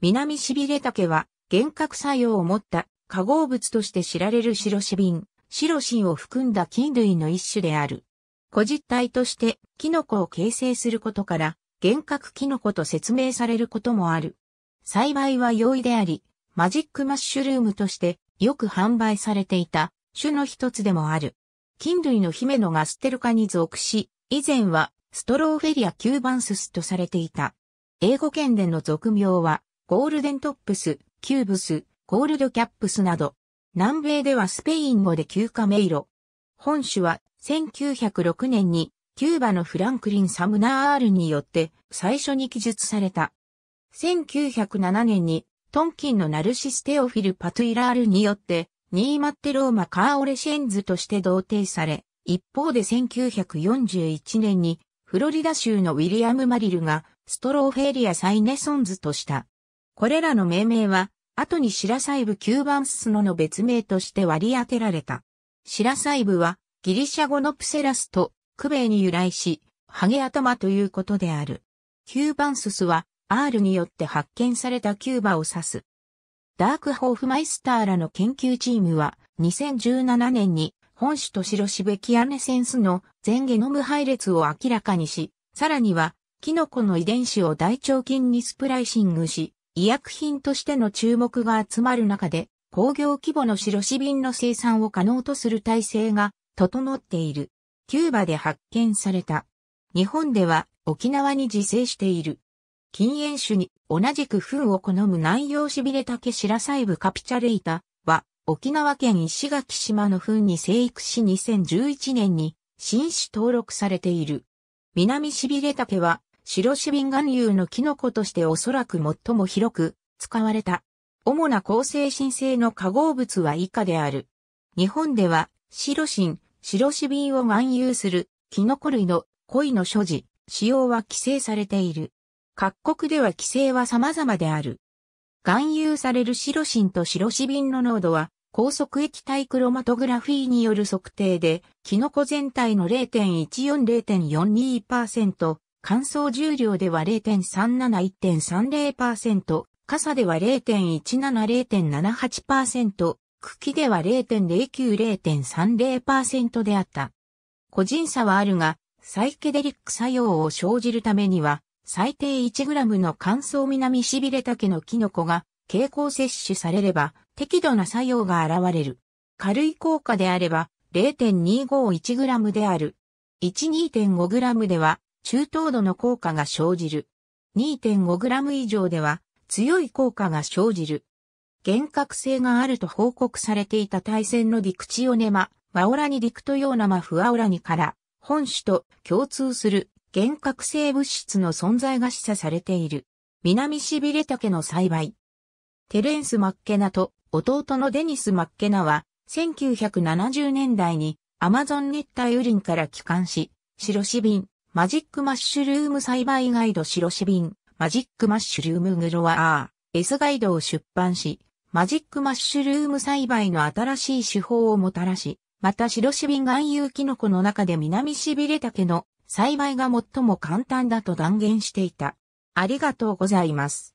南しびれ竹は、幻覚作用を持った化合物として知られる白シビン、白シンを含んだ菌類の一種である。個実体としてキノコを形成することから、幻覚キノコと説明されることもある。栽培は容易であり、マジックマッシュルームとしてよく販売されていた種の一つでもある。菌類の姫のガステル科に属し、以前はストローフェリアキューバンススとされていた。英語圏での俗名はゴールデントップス、キューブス、ゴールドキャップスなど、南米ではスペイン語で休暇迷路。本種は1906年にキューバのフランクリン・サムナーアールによって最初に記述された。1907年にトンキンのナルシステオフィル・パトゥイラールによってニーマッテローマ・カーオレシェンズとして同定され、一方で1941年にフロリダ州のウィリアム・マリルがストローフェリア・サイネソンズとした。これらの命名は、後に白細部キューバンスノの別名として割り当てられた。白細部は、ギリシャ語のプセラスと、クベイに由来し、ハゲ頭ということである。キューバンススは、R によって発見されたキューバを指す。ダークホーフマイスターらの研究チームは、2017年に、本種と白シベキアネセンスの全ゲノム配列を明らかにし、さらには、キノコの遺伝子を大腸菌にスプライシングし、医薬品としての注目が集まる中で、工業規模の白紙瓶の生産を可能とする体制が整っている。キューバで発見された。日本では沖縄に自生している。禁煙種に同じく糞を好む南洋しびれ竹白細部カピチャレイタは沖縄県石垣島の糞に生育し2011年に新種登録されている。南しびれ竹は白シビン岩油のキノコとしておそらく最も広く使われた。主な抗成神性の化合物は以下である。日本では、白ン、白シビンを含有するキノコ類の鯉の所持、使用は規制されている。各国では規制は様々である。含有される白芯と白シビンの濃度は、高速液体クロマトグラフィーによる測定で、キノコ全体の0.14-0.42%、乾燥重量では0.37-1.30%、傘では0.17-0.78%、茎では0.09-0.30%であった。個人差はあるが、サイケデリック作用を生じるためには、最低 1g の乾燥南しびれ竹のキノコが経口摂取されれば適度な作用が現れる。軽い効果であれば 0.251g である。1.2.5g では中等度の効果が生じる。2.5g 以上では強い効果が生じる。幻覚性があると報告されていた対戦のディクチオネマ、ワオラニディクトヨーナマフアオラニから、本種と共通する幻覚性物質の存在が示唆されている。南しびれ竹の栽培。テレンス・マッケナと弟のデニス・マッケナは、1970年代にアマゾン熱帯雨林から帰還し、白シビン、マジックマッシュルーム栽培ガイド白シビン、マジックマッシュルームグロワー、S ガイドを出版し、マジックマッシュルーム栽培の新しい手法をもたらし、また白シビン含有キノコの中で南シビレタケの栽培が最も簡単だと断言していた。ありがとうございます。